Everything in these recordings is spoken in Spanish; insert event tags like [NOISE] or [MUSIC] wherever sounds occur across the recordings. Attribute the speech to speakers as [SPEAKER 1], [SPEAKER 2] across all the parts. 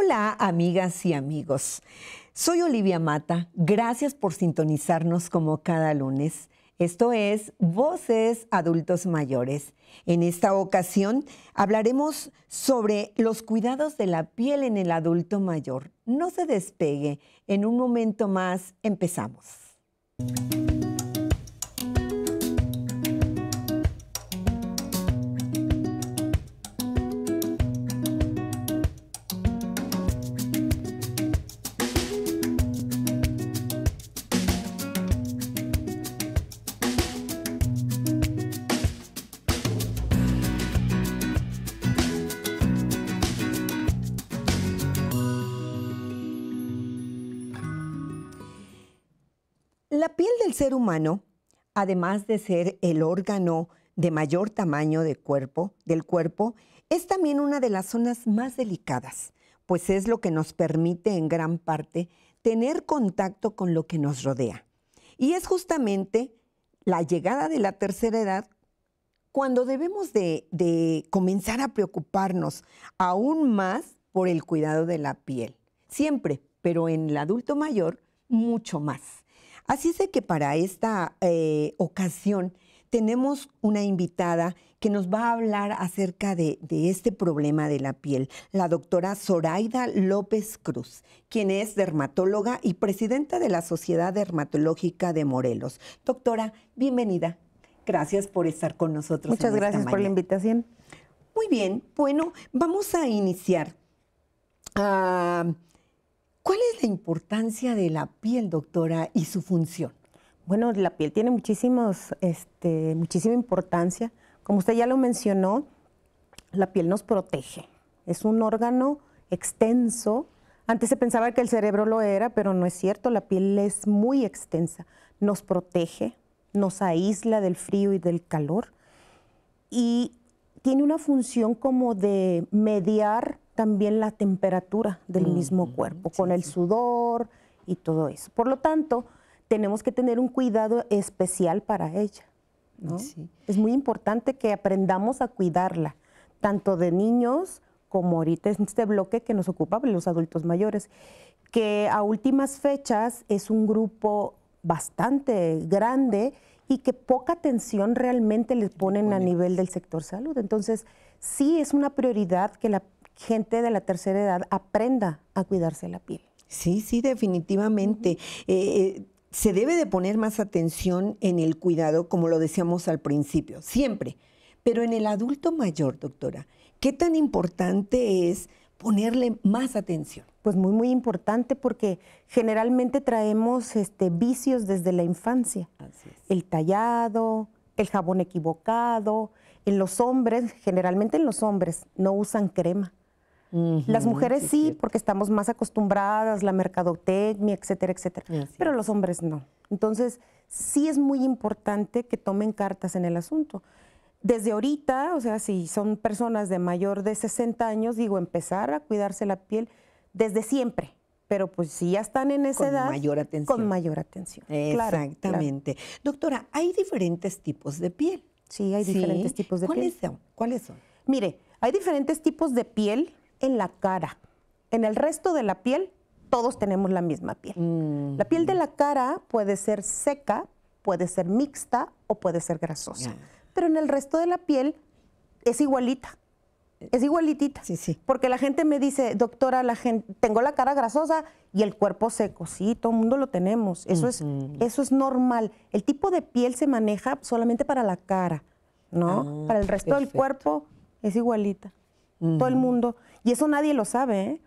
[SPEAKER 1] Hola amigas y amigos. Soy Olivia Mata. Gracias por sintonizarnos como cada lunes. Esto es Voces Adultos Mayores. En esta ocasión hablaremos sobre los cuidados de la piel en el adulto mayor. No se despegue. En un momento más empezamos. La piel del ser humano, además de ser el órgano de mayor tamaño del cuerpo, es también una de las zonas más delicadas, pues es lo que nos permite en gran parte tener contacto con lo que nos rodea. Y es justamente la llegada de la tercera edad cuando debemos de, comenzar a preocuparnos aún más por el cuidado de la piel. Siempre, pero en el adulto mayor, mucho más. Así es de que para esta eh, ocasión tenemos una invitada que nos va a hablar acerca de, este problema de la piel, la doctora Zoraida López Cruz, quien es dermatóloga y presidenta de la Sociedad Dermatológica de Morelos. Doctora, bienvenida. Gracias por estar con nosotros. Muchas gracias por la invitación. Muy bien, bueno, vamos a iniciar.
[SPEAKER 2] Ah, ¿Cuál es la importancia de la piel, doctora, y su función? Bueno, la piel tiene muchísimos, este, muchísima importancia. Como usted ya lo mencionó, la piel nos protege. Es un órgano extenso. Antes se pensaba que el cerebro lo era, pero no es cierto. La piel es muy extensa. Nos protege, nos aísla del frío y del calor. Y tiene una función como de mediar también la temperatura del mismo cuerpo, con el sudor y todo eso. Por lo tanto, tenemos que tener un cuidado especial para ella. Es muy importante que aprendamos a cuidarla, tanto de niños como ahorita en este bloque que nos ocupa pues, los adultos mayores, que a últimas fechas es un grupo bastante grande y que poca atención realmente les ponen a nivel del sector salud. Entonces, sí es una prioridad que la gente de la tercera edad aprenda a cuidarse la piel. Sí, sí, definitivamente. Eh, eh,
[SPEAKER 1] se debe de poner más atención en el cuidado, como lo decíamos al principio, siempre. Pero en el adulto mayor, doctora, ¿qué tan importante es ponerle
[SPEAKER 2] más atención? Pues muy, muy importante porque generalmente traemos este, vicios desde la infancia. Así es. El tallado, el jabón equivocado. En los hombres, generalmente en los hombres, no usan crema. Las mujeres sí, porque estamos más acostumbradas, la mercadotecnia, etcétera, etcétera. Pero los hombres no. Entonces, sí es muy importante que tomen cartas en el asunto. Desde ahorita, o sea, si son personas de mayor de 60 años, digo, empezar a cuidarse la piel desde siempre pero pues si ya están en esa edad, mayor atención. con mayor atención. Exactamente. Doctora, hay diferentes tipos de piel. Sí, hay diferentes tipos de ¿Cuáles piel. Son? ¿Cuáles son? Mire, hay diferentes tipos de piel en la cara. En el resto de la piel, todos tenemos la misma piel. La piel de la cara puede ser seca, puede ser mixta o puede ser grasosa. Pero en el resto de la piel es igualita. Es igualitita. Sí, sí. Porque la gente me dice, doctora, la gente, tengo la cara grasosa y el cuerpo seco. Sí, todo el mundo lo tenemos. Eso, es, eso es normal. El tipo de piel se maneja solamente para la cara, ¿no? Ah, para el resto del cuerpo es igualita. Todo el mundo. Y eso nadie lo sabe. ¿eh?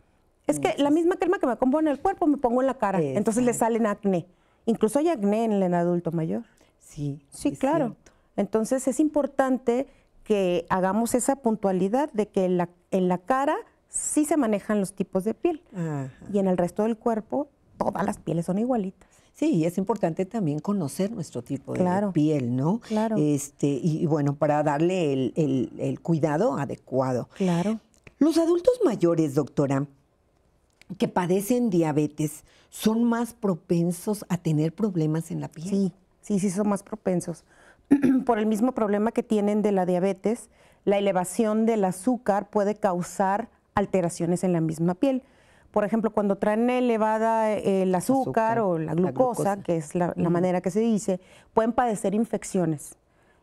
[SPEAKER 2] Es que la misma crema que me compone en el cuerpo me pongo en la cara. Entonces le salen acné. Incluso hay acné en el adulto mayor. Sí. Sí, claro. Entonces es importante que hagamos esa puntualidad de que en la, en la cara sí se manejan los tipos de piel. Y en el resto del cuerpo todas las pieles son igualitas. Sí, es
[SPEAKER 1] importante también conocer nuestro tipo de piel, ¿no? Claro. Este, y, bueno, para darle el cuidado adecuado. Claro. Los adultos mayores, doctora, que padecen diabetes, son más propensos a tener
[SPEAKER 2] problemas en la piel. Sí, sí, sí, son más propensos. [CLEARS THROAT] Por el mismo problema que tienen de la diabetes, la elevación del azúcar puede causar alteraciones en la misma piel. Por ejemplo, cuando traen elevada eh, el azúcar, o la glucosa, que es la, manera que se dice, pueden padecer infecciones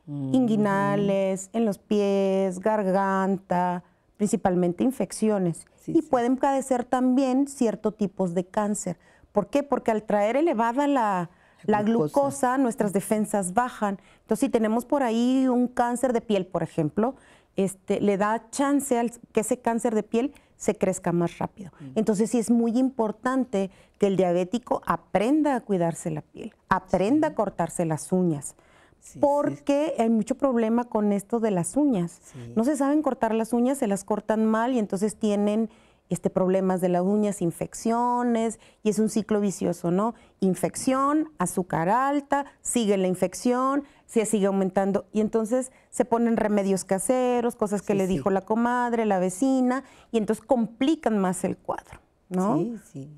[SPEAKER 2] mm, inguinales, en los pies, garganta, principalmente infecciones, y pueden padecer también ciertos tipos de cáncer. ¿Por qué? Porque al traer elevada la, glucosa. nuestras defensas bajan. Entonces, si tenemos por ahí un cáncer de piel, por ejemplo, este, le da chance al, que ese cáncer de piel se crezca más rápido. Mm. Entonces sí es muy importante que el diabético aprenda a cuidarse la piel, aprenda a cortarse las uñas, porque hay mucho problema con esto de las uñas. No se saben cortar las uñas, se las cortan mal y entonces tienen este, problemas de las uñas, infecciones, y es un ciclo vicioso, ¿no? Infección, azúcar alta, sigue la infección, se sigue aumentando, y entonces se ponen remedios caseros, cosas que le dijo la comadre, la vecina, y entonces complican más el cuadro, ¿no? Sí, sí.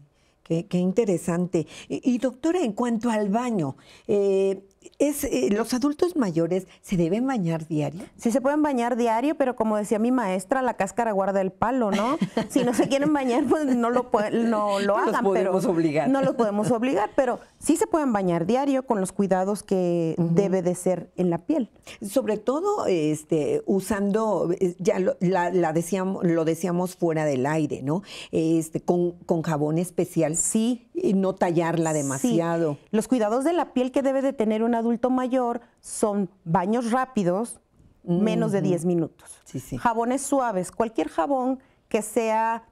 [SPEAKER 2] Qué, interesante. Y, doctora, en cuanto al baño, eh, es, eh, ¿los adultos mayores se deben bañar diario? Sí, se pueden bañar diario, pero como decía mi maestra, la cáscara guarda el palo, ¿no? Si no se quieren bañar, pues no lo, no lo hagan. No los podemos obligar. No los podemos obligar, pero sí se pueden bañar diario con los cuidados que debe de ser en la piel. Sobre todo este,
[SPEAKER 1] usando, eh, ya lo, la, decíamos, lo decíamos fuera del aire, ¿no?
[SPEAKER 2] Este, con, con jabón especial. Sí. Y no tallarla demasiado. Los cuidados de la piel que debe de tener un adulto mayor son baños rápidos, menos de 10 minutos. Jabones suaves, cualquier jabón que sea,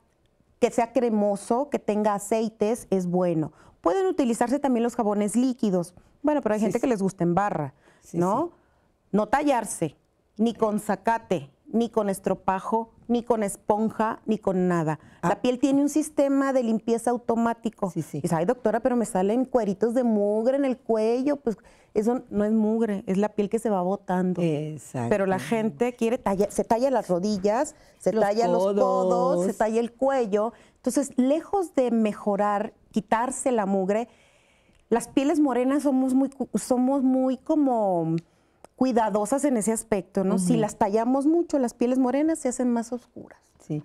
[SPEAKER 2] que sea cremoso, que tenga aceites, es bueno. Pueden utilizarse también los jabones líquidos. Bueno, pero hay gente que les gusta en barra, ¿no? No tallarse, ni con zacate, ni con estropajo, ni con esponja, ni con nada. La ah. piel tiene un sistema de limpieza automático. Sí, sí. dice, ay doctora, pero me salen cueritos de mugre en el cuello. Pues eso no es mugre, es la piel que se va botando. Exacto. Pero la gente quiere se talla las rodillas, se talla los codos, se talla el cuello. Entonces, lejos de mejorar, quitarse la mugre, las pieles morenas somos muy, somos muy como cuidadosas en ese aspecto, ¿no? Si las tallamos mucho, las pieles morenas se hacen más oscuras. Sí.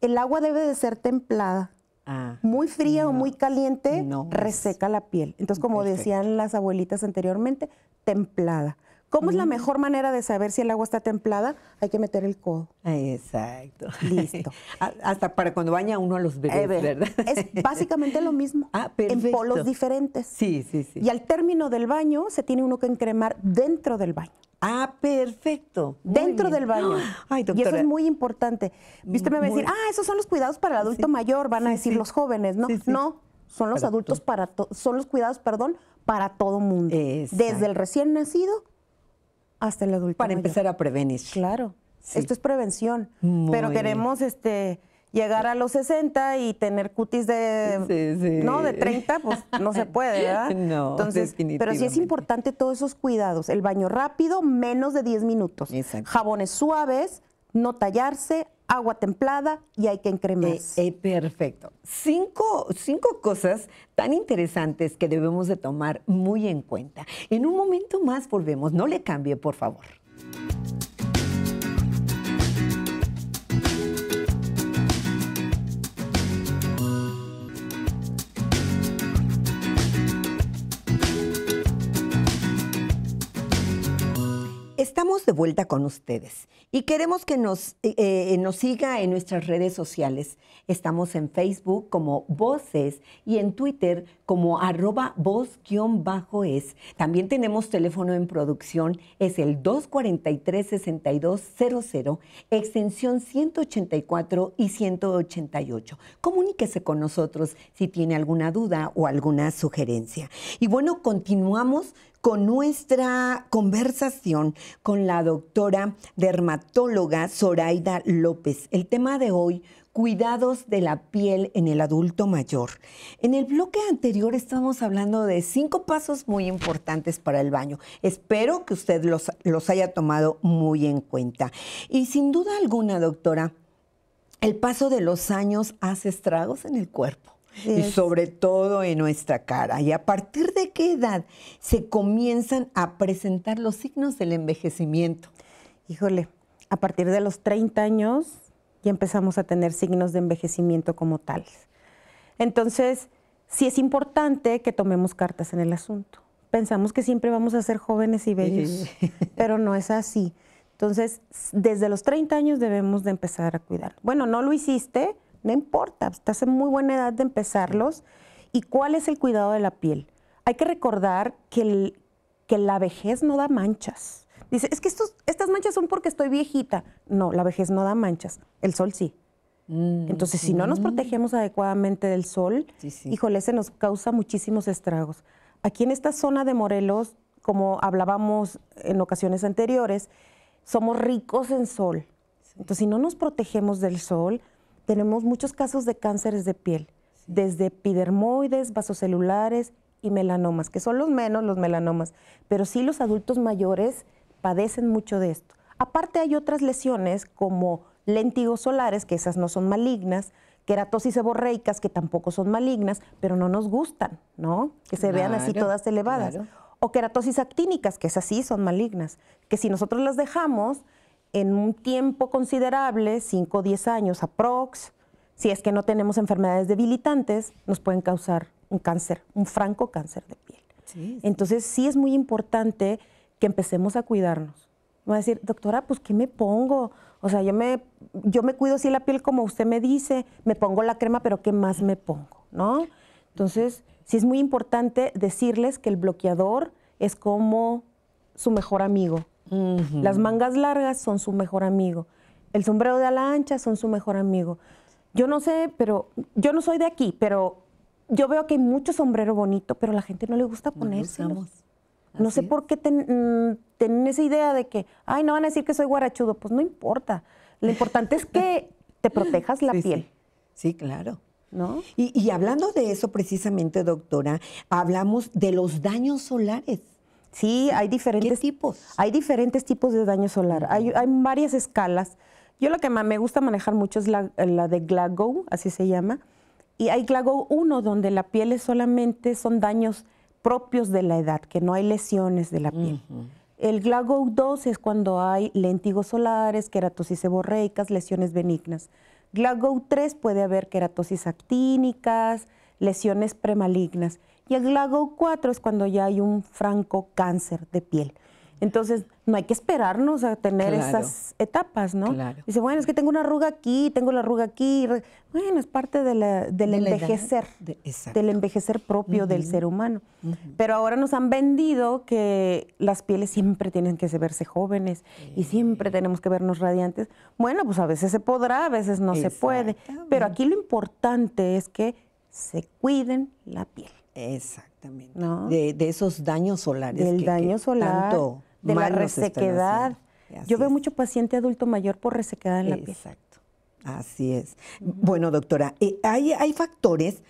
[SPEAKER 2] El agua debe de ser templada. Ah, muy fría o muy caliente reseca la piel. Entonces, como decían las abuelitas anteriormente, templada. ¿Cómo es la mm. mejor manera de saber si el agua está templada? Hay que meter el codo. Exacto. Listo.
[SPEAKER 1] [LAUGHS] Hasta para cuando baña uno a los bebés, eh,
[SPEAKER 2] Es básicamente lo mismo. [LAUGHS] Ah, perfecto. En polos diferentes. Sí, sí, sí. Y al término del baño se tiene uno que encremar dentro del baño. Ah, perfecto. dentro del baño. [GASPS] Ay, doctora. Y eso es muy importante. me va a decir, ah, esos son los cuidados para el adulto mayor, van a decir los jóvenes, ¿no? No, son los adultos para, son los cuidados, perdón, para todo mundo. Desde el recién nacido hasta el adulto. Para empezar a prevenir. Claro. Esto es prevención. pero queremos este llegar a los 60 y tener cutis de no de 30, pues no se puede, ¿verdad? [LAUGHS] No, Entonces, pero sí es importante todos esos cuidados, el baño rápido, menos de 10 minutos. Exacto. Jabones suaves, no tallarse, agua templada y hay que encremar. Eh, eh,
[SPEAKER 1] perfecto. Cinco, cinco cosas tan interesantes que debemos de tomar muy en cuenta. En un momento más volvemos. No le cambie, por favor. Estamos de vuelta con ustedes y queremos que nos, eh, eh, nos siga en nuestras redes sociales. Estamos en Facebook como Voces y en Twitter como arroba voz-es. También tenemos teléfono en producción, es el 243-6200, extensión 184 y 188. Comuníquese con nosotros si tiene alguna duda o alguna sugerencia. Y bueno, continuamos con nuestra conversación con la doctora dermatóloga Zoraida López. El tema de hoy, cuidados de la piel en el adulto mayor. En el bloque anterior estábamos hablando de cinco pasos muy importantes para el baño. Espero que usted los, los haya tomado muy en cuenta. Y sin duda alguna, doctora, el paso de los años hace estragos en el cuerpo y sobre todo en nuestra cara. ¿Y a partir de qué edad
[SPEAKER 2] se comienzan a presentar los signos del envejecimiento? Híjole, a partir de los 30 años ya empezamos a tener signos de envejecimiento como tales. Entonces, sí es importante que tomemos cartas en el asunto. Pensamos que siempre vamos a ser jóvenes y bellos, [LAUGHS] pero no es así. Entonces, desde los 30 años debemos de empezar a cuidar. Bueno, no lo hiciste, no importa, estás en muy buena edad de empezarlos. ¿Y cuál es el cuidado de la piel? Hay que recordar que, que la vejez no da manchas. Dice, es que estas manchas son porque estoy viejita. No, la vejez no da manchas, el sol sí. Mm, Entonces, si no nos protegemos adecuadamente del sol, híjole, se nos causa muchísimos estragos. Aquí en esta zona de Morelos, como hablábamos en ocasiones anteriores, somos ricos en sol. Entonces, si no nos protegemos del sol, tenemos muchos casos de cánceres de piel, desde epidermoides, vasocelulares y melanomas, que son los menos los melanomas, pero sí los adultos mayores padecen mucho de esto. Aparte hay otras lesiones como lentigos solares, que esas no son malignas, queratosis seborreicas, que tampoco son malignas, pero no nos gustan, ¿no? Que se vean así todas elevadas. O queratosis actínicas, que esas sí son malignas, que si nosotros las dejamos, en un tiempo considerable, 5 o 10 años aprox, si es que no tenemos enfermedades debilitantes, nos pueden causar un cáncer, un franco cáncer de piel. Entonces sí es muy importante que empecemos a cuidarnos. a decir, doctora, pues ¿qué me pongo? O sea, yo me, cuido así la piel como usted me dice, me pongo la crema, pero ¿qué más me pongo? ¿No? Entonces, sí es muy importante decirles que el bloqueador es como su mejor amigo. Las mangas largas son su mejor amigo. El sombrero de ala ancha son su mejor amigo. Yo no sé, pero yo no soy de aquí, pero yo veo que hay mucho sombrero bonito, pero a la gente no le gusta ponerse. No, sé por qué mm, tienen esa idea de que, ay, no van a decir que soy guarachudo. Pues no importa. Lo importante es que te protejas la [LAUGHS] piel. Sí. claro.
[SPEAKER 1] ¿No? y hablando de eso precisamente, doctora, hablamos de los daños
[SPEAKER 2] solares. Sí, hay diferentes tipos. Hay diferentes tipos de daño solar. Hay, varias escalas. Yo lo que me gusta manejar mucho es la, de Glasgow, así se llama. Y hay GLAGO 1, donde la piel es solamente son daños propios de la edad, que no hay lesiones de la piel. El GLAGO 2 es cuando hay lentigos solares, queratosis seborreicas, lesiones benignas. GLAGO 3 puede haber queratosis actínicas, lesiones premalignas. Y el grado 4 es cuando ya hay un franco cáncer de piel. Entonces, no hay que esperarnos a tener esas etapas, ¿no? Claro. Dice, bueno, es que tengo una arruga aquí, tengo la arruga aquí. Bueno, es parte del envejecer, del envejecer propio del ser humano. Pero ahora nos han vendido que las pieles siempre tienen que verse jóvenes y siempre tenemos que vernos radiantes. Bueno, pues a veces se podrá, a veces no se puede. Pero aquí lo importante es que se cuiden la piel. Exactamente. De, esos daños solares. Del daño solar, de la resequedad. Yo veo mucho paciente adulto mayor por resequedad en la piel.
[SPEAKER 1] Exacto. Así es. Bueno, doctora, eh, hay, factores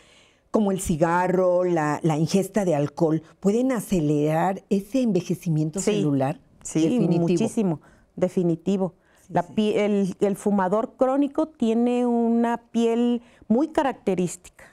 [SPEAKER 1] como el cigarro, la, ingesta de alcohol, pueden
[SPEAKER 2] acelerar ese envejecimiento celular. Sí, muchísimo, definitivo. la El, fumador crónico tiene una piel muy característica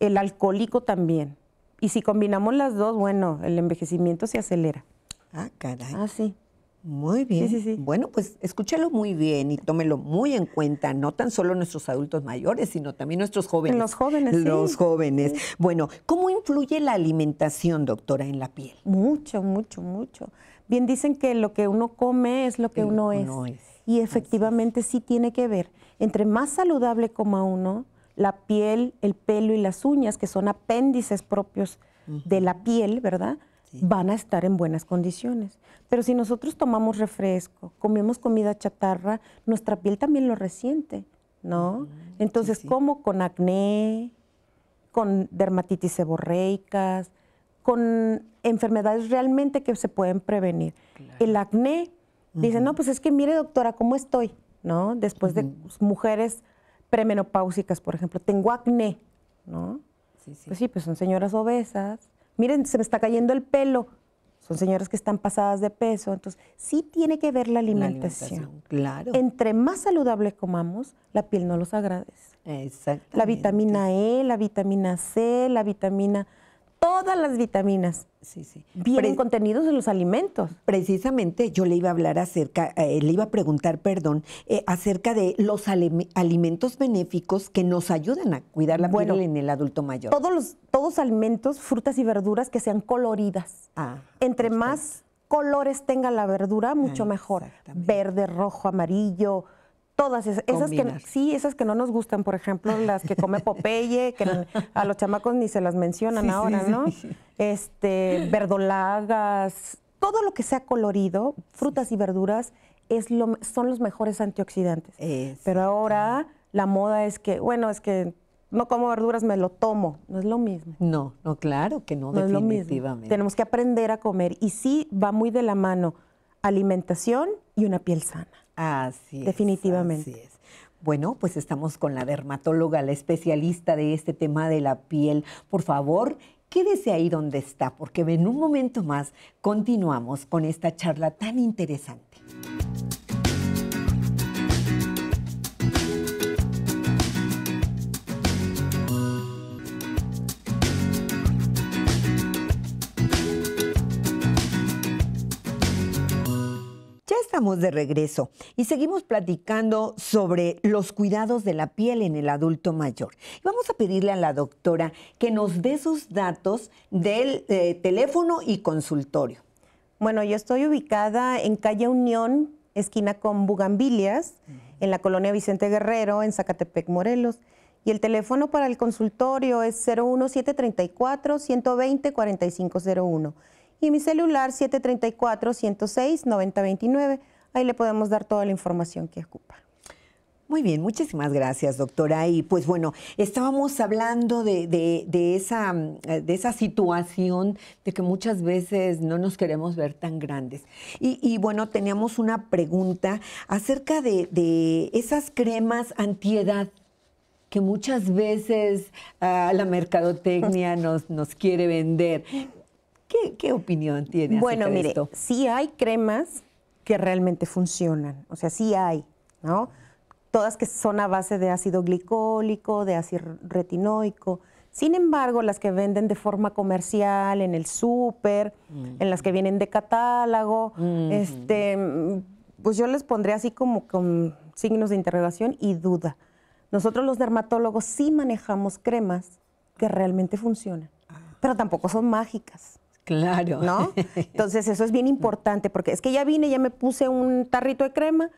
[SPEAKER 2] el alcohólico también. Y si combinamos las dos, bueno, el envejecimiento se acelera. Ah, caray. Ah, sí. Muy bien. Sí, sí,
[SPEAKER 1] sí. Bueno, pues escúchalo muy bien y tómelo muy en cuenta, no tan solo nuestros adultos mayores, sino también nuestros jóvenes. Los jóvenes. Los
[SPEAKER 2] jóvenes. Bueno, ¿cómo influye la alimentación, doctora, en la piel? Mucho, mucho, mucho. Bien dicen que lo que uno come es lo que uno, es. es. Y efectivamente sí tiene que ver. Entre más saludable coma uno, la piel, el pelo y las uñas, que son apéndices propios de la piel, ¿verdad? Van a estar en buenas condiciones. Pero si nosotros tomamos refresco, comemos comida chatarra, nuestra piel también lo resiente, ¿no? Entonces, ¿cómo? como con acné, con dermatitis seborreicas, con enfermedades realmente que se pueden prevenir. El acné, dice, dicen, no, pues es que mire doctora, ¿cómo estoy? ¿No? Después de mujeres premenopáusicas, por ejemplo, tengo acné, ¿no? Sí, sí. Pues sí, pues son señoras obesas. Miren, se me está cayendo el pelo. Son señoras que están pasadas de peso. Entonces, sí tiene que ver la alimentación. claro. Entre más saludable comamos, la piel no los agradece. Exacto. La vitamina E, la vitamina C, la vitamina todas las vitaminas. Sí, sí.
[SPEAKER 1] Vienen contenidos en los alimentos. Precisamente, yo le iba a hablar acerca, eh, le iba a preguntar, perdón, eh, acerca de los alimentos benéficos que nos ayudan a cuidar la piel en el adulto mayor. Todos
[SPEAKER 2] los todos alimentos, frutas y verduras que sean coloridas. Ah, Entre más colores tenga la verdura, mucho ah, mejor. Verde, rojo, amarillo, Todas esas, que sí, esas que no nos gustan, por ejemplo, las que come Popeye, que a los chamacos ni se las mencionan ahora, ¿no? Este, verdolagas, todo lo que sea colorido, frutas y verduras es son los mejores antioxidantes. Pero ahora la moda es que, bueno, es que no como verduras, me lo tomo. No es lo mismo. No, no, claro que no, definitivamente. Tenemos que aprender a comer y sí va muy de la mano alimentación y una piel sana. Así Definitivamente. es. Bueno, pues estamos con la dermatóloga, la
[SPEAKER 1] especialista de este tema de la piel. Por favor, quédese ahí donde está, porque en un momento más continuamos con esta charla tan interesante. de regreso y seguimos platicando sobre los cuidados de la piel en el adulto mayor. vamos a pedirle a la doctora que nos dé sus datos del eh, teléfono
[SPEAKER 2] y consultorio. Bueno, yo estoy ubicada en calle Unión, esquina con Bugambilias, en la colonia Vicente Guerrero, en Zacatepec, Morelos. Y el teléfono para el consultorio es 01734 120 4501 y mi celular 734-106-9029 ahí le podemos dar toda la información que ocupa.
[SPEAKER 1] Muy bien, muchísimas gracias, doctora. Y pues bueno, estábamos hablando de, esa, de esa situación de que muchas veces no nos queremos ver tan grandes. Y, bueno, teníamos una pregunta acerca de, esas cremas antiedad que muchas veces ah, la mercadotecnia [LAUGHS] nos, nos quiere vender. ¿Qué, opinión tiene? Bueno, acerca de esto? sí
[SPEAKER 2] hay cremas que realmente funcionan. O sea, sí hay, ¿no? Todas que son a base de ácido glicólico, de ácido retinoico. Sin embargo, las que venden de forma comercial, en el súper, en las que vienen de catálogo, este, pues yo les pondré así como con signos de interrogación y duda. Nosotros los dermatólogos sí manejamos cremas que realmente funcionan, ah. pero tampoco son mágicas. Claro. ¿No? [LAUGHS] Entonces eso es bien importante porque es que ya vine, ya me puse un tarrito de crema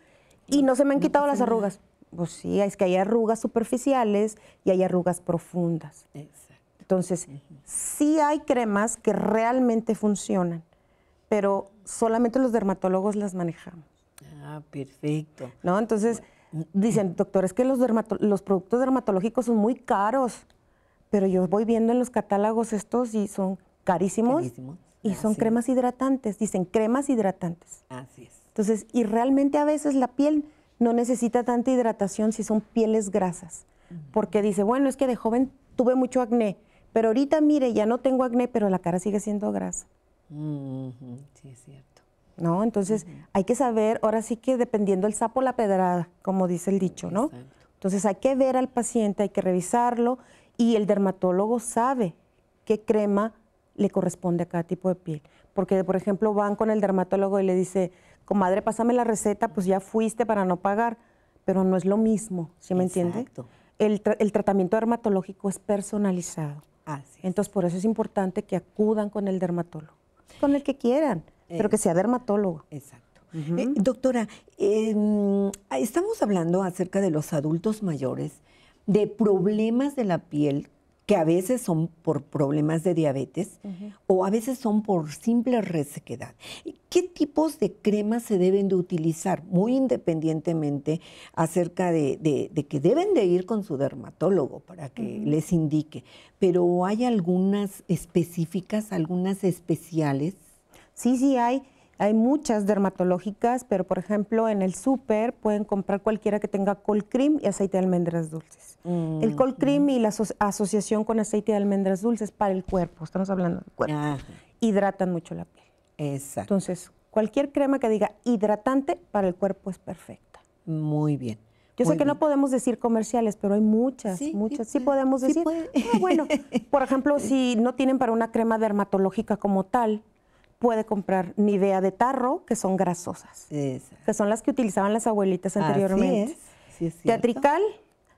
[SPEAKER 2] y no se me han quitado las arrugas. Pues sí, es que hay arrugas superficiales y hay arrugas profundas. Exacto. Entonces, sí hay cremas que realmente funcionan, pero solamente los dermatólogos las manejamos. Ah, perfecto. ¿No? Entonces, dicen, doctor, es que los, los productos dermatológicos son muy caros, pero yo voy viendo en los catálogos estos y son carísimos, y son cremas hidratantes, dicen cremas hidratantes. Así es. Entonces, y realmente a veces la piel no necesita tanta hidratación si son pieles grasas, porque dice, bueno, es que de joven tuve mucho acné, pero ahorita mire, ya no tengo acné, pero la cara sigue siendo grasa.
[SPEAKER 1] Sí, es cierto.
[SPEAKER 2] ¿No? Entonces, hay que saber, ahora sí que dependiendo el sapo la pedrada, como dice el dicho, ¿no? Entonces, hay que ver al paciente, hay que revisarlo y el dermatólogo sabe qué crema le corresponde a cada tipo de piel. Porque, por ejemplo, van con el dermatólogo y le dice, comadre, pásame la receta, pues ya fuiste para no pagar, pero no es lo mismo, ¿sí me Exacto. entiende? El, el tratamiento dermatológico es personalizado. Así Entonces, por eso es importante que acudan con el dermatólogo, con el que quieran, pero que eh, sea dermatólogo. Exacto. Eh, doctora,
[SPEAKER 1] em, estamos hablando acerca de los adultos mayores, de problemas de la piel que a veces son por problemas de diabetes o a veces son por simple resequedad. ¿Qué tipos de cremas se deben de utilizar? Muy independientemente acerca de, que deben de ir con su dermatólogo para que les indique, pero ¿hay algunas específicas, algunas
[SPEAKER 2] especiales? Sí, sí hay. Hay muchas dermatológicas, pero por ejemplo en el súper pueden comprar cualquiera que tenga cold cream y aceite de almendras dulces. el mm, cold cream y la asociación con aceite de almendras dulces para el cuerpo, estamos hablando del cuerpo, hidratan mucho la piel. Exacto. Entonces, cualquier crema que diga hidratante para el cuerpo es perfecta. Muy
[SPEAKER 1] bien. Yo sé que
[SPEAKER 2] no podemos decir comerciales, pero hay muchas, muchas. Sí, podemos decir. bueno, [LAUGHS] por ejemplo, si no tienen para una crema dermatológica como tal, puede comprar ni idea de tarro, que son grasosas, que son las que utilizaban las abuelitas anteriormente. teatrical,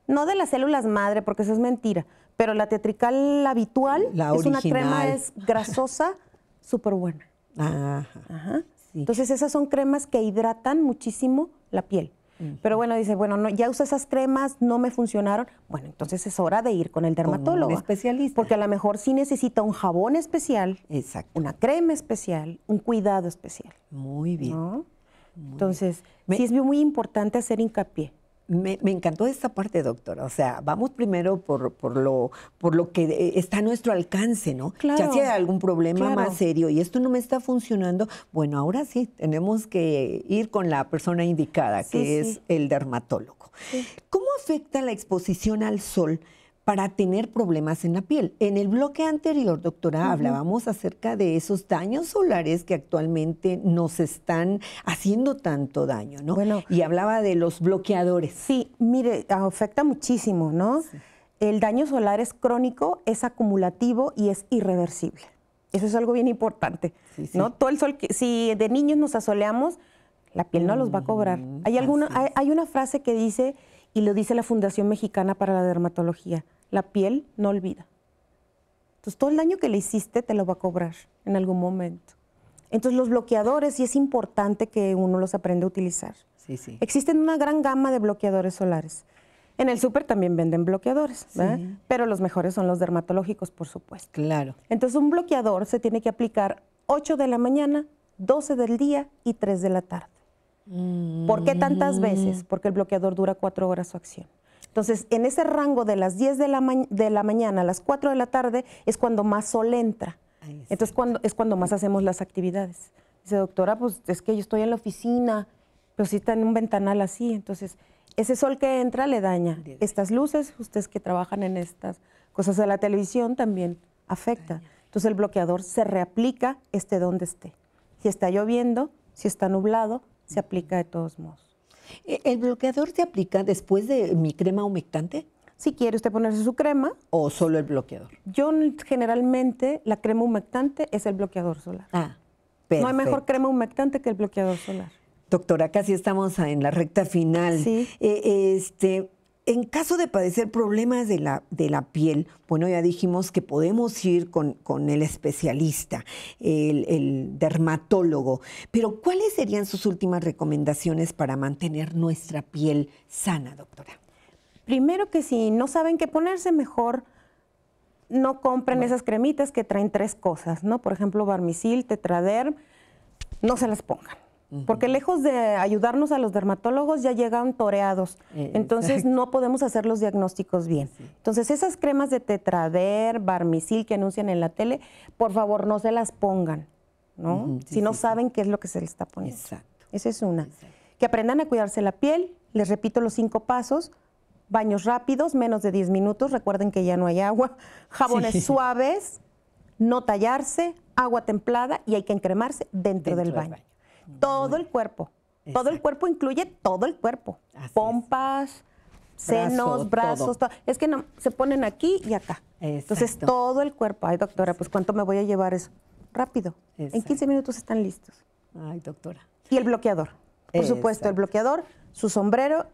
[SPEAKER 2] no de las células madre, porque eso es mentira, pero la teatrical habitual es una crema es grasosa, súper [LAUGHS] buena. Ajá. Entonces esas son cremas que hidratan muchísimo la piel. Pero bueno, dice, bueno, no, ya usé esas cremas, no me funcionaron. Bueno, entonces es hora de ir con el dermatólogo. especialista. Porque a lo mejor sí necesita un jabón especial, Exacto. una crema especial, un cuidado especial. Muy bien. entonces, sí es muy importante hacer hincapié me, encantó esta parte, doctora. O sea, vamos primero por,
[SPEAKER 1] por, lo, por lo que eh, está a nuestro alcance, ¿no? Claro, si hay algún problema más serio y esto no me está funcionando, bueno, ahora sí, tenemos que ir con la persona indicada, que es el dermatólogo. ¿Cómo afecta la exposición al sol? para tener problemas en la piel. En el bloque anterior, doctora, hablábamos acerca de esos daños solares que actualmente nos están haciendo tanto daño, ¿no? Bueno,
[SPEAKER 2] y hablaba de los bloqueadores. Sí, mire, afecta muchísimo, ¿no? El daño solar es crónico, es acumulativo y es irreversible. Eso es algo bien importante, ¿no? Todo el sol, si de niños nos asoleamos, la piel no los va a cobrar. Hay, alguna, hay una frase que dice, y lo dice la Fundación Mexicana para la Dermatología, la piel no olvida. Entonces todo el daño que le hiciste te lo va a cobrar en algún momento. Entonces los bloqueadores sí es importante que uno los aprenda a utilizar. Sí, sí. Existen una gran gama de bloqueadores solares. En el súper también venden bloqueadores, pero los mejores son los dermatológicos, por supuesto. Claro. Entonces un bloqueador se tiene que aplicar 8 de la mañana, 12 del día y 3 de la tarde. ¿Por qué tantas veces? Mm. Porque el bloqueador dura 4 horas su acción. Entonces, en ese rango de las 10 de la, de la mañana a las 4 de la tarde es cuando más sol entra. Entonces, cuando, es cuando más hacemos las actividades. Dice, doctora, pues es que yo estoy en la oficina, pero si está en un ventanal así. Entonces, ese sol que entra le daña. Estas luces, ustedes que trabajan en estas cosas de la televisión, también afecta. Entonces, el bloqueador se reaplica esté donde esté. Si está lloviendo, si está nublado, se aplica de todos modos. ¿E-, ¿El bloqueador se aplica después de mi crema humectante? Si quiere usted ponerse su crema.
[SPEAKER 1] ¿O solo el bloqueador?
[SPEAKER 2] Yo generalmente la crema humectante es el bloqueador solar.
[SPEAKER 1] Ah, perfecto. No hay mejor
[SPEAKER 2] crema humectante que el bloqueador solar.
[SPEAKER 1] Doctora, casi estamos en la recta final. Sí. Eh, este, en caso de padecer problemas de la, piel, bueno, ya dijimos que podemos ir con, el especialista, el, dermatólogo, pero ¿cuáles serían sus últimas recomendaciones para mantener
[SPEAKER 2] nuestra piel sana, doctora? Primero que si no saben qué ponerse, mejor no compren esas cremitas que traen tres cosas, ¿no? Por ejemplo, Barmicil, Tetraderm, no se las pongan. Porque lejos de ayudarnos a los dermatólogos ya llegan toreados. Eh, Entonces no podemos hacer los diagnósticos bien. Entonces esas cremas de tetrader, barmisil que anuncian en la tele, por favor no se las pongan, ¿no? si no saben qué es lo que se les está poniendo. Exacto. Esa es una. Que aprendan a cuidarse la piel. Les repito los cinco pasos baños rápidos, menos de 10 minutos, recuerden que ya no hay agua, [LAUGHS] jabones suaves, no tallarse, agua templada y hay que encremarse dentro, Del baño todo el cuerpo. Todo el cuerpo incluye todo el cuerpo. pompas, senos, brazos. Es que no, se ponen aquí y acá. Entonces todo el cuerpo. Ay, doctora, pues ¿cuánto me voy a llevar eso? Rápido. En 15 minutos están listos.
[SPEAKER 1] Ay, doctora.
[SPEAKER 2] Y el bloqueador. Por supuesto, el bloqueador, su sombrero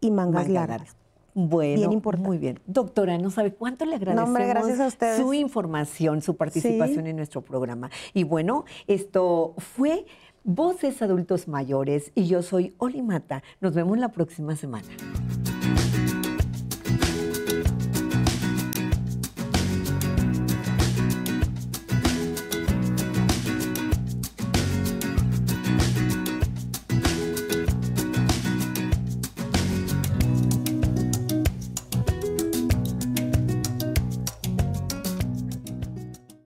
[SPEAKER 2] y mangas, largas. Bueno, bien importante. muy bien. Doctora, no
[SPEAKER 1] sabe cuánto le agradecemos gracias a su información, su participación en nuestro programa. Y bueno, esto fue Voces Adultos Mayores y yo soy Olimata. Nos vemos la próxima semana.